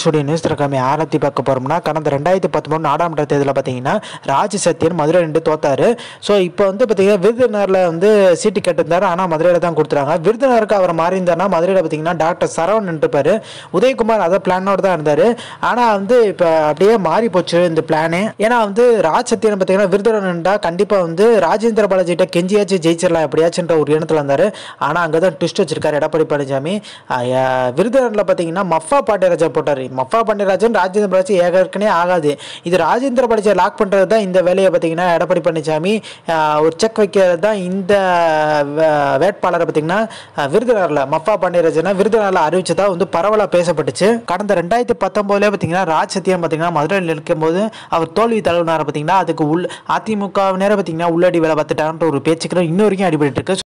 எபிசோடைய news திறக்காம ஆராய்ச்சி பார்க்க போகிறோம்னா கடந்த ரெண்டாயிரத்தி பத்தொன்பது நாடாளுமன்ற தேர்தலில் பார்த்தீங்கன்னா ராஜ் சத்யன் மதுரை ரெண்டு தோத்தாரு ஸோ இப்போ வந்து பார்த்தீங்கன்னா விருதுநகரில் வந்து சீட்டு கேட்டிருந்தாரு ஆனால் மதுரையில் தான் கொடுத்துறாங்க விருதுநகருக்கு அவர் மாறி இருந்தார்னா மதுரையில் பார்த்தீங்கன்னா டாக்டர் சரவண் நின்றுப்பார் உதயகுமார் அதை பிளானோடு தான் இருந்தார் ஆனால் வந்து இப்போ அப்படியே மாறி போச்சு இந்த பிளானு ஏன்னா வந்து ராஜ் சத்யன் பார்த்தீங்கன்னா விருதுநகர்ண்டா கண்டிப்பாக வந்து ராஜேந்திர பாலாஜிகிட்ட கெஞ்சியாச்சு ஜெயிச்சிடலாம் எப்படியாச்சுன்ற ஒரு எண்ணத்தில் இருந்தார் ஆனால் அங்கே தான் ட்விஸ்ட் வச்சிருக்காரு எடப்பாடி பழனிசாமி விருதுநகரில் பார்த்தீங்கன்னா மஃபா பாட்டியராஜா போட்டார் மஃபா பண்ணிராஜன் ராஜேந்திர பாலாஜி ஏற்கனவே ஆகாது இது ராஜேந்திர பாலாஜியை லாக் பண்ணுறது தான் இந்த வேலையை பார்த்தீங்கன்னா எடப்பாடி பழனிசாமி ஒரு செக் வைக்கிறது தான் இந்த வேட்பாளரை பார்த்தீங்கன்னா விருதுநகரில் மஃபா பண்ணிராஜனை விருதுநகரில் அறிவிச்சதா வந்து பரவலாக பேசப்பட்டுச்சு கடந்த ரெண்டாயிரத்தி பத்தொம்போதுலேயே பார்த்தீங்கன்னா ராஜ் சத்தியம் பார்த்தீங்கன்னா மதுரையில் போது அவர் தோல்வி தலைவனார் பார்த்தீங்கன்னா அதுக்கு உள் அதிமுக நேரம் பார்த்தீங்கன்னா உள்ளடி வேலை பார்த்துட்டான்ற ஒரு பேச்சுக்கிறோம் இன்னொருக்கும் வரைக்கும் அடிபட்டு இருக்கு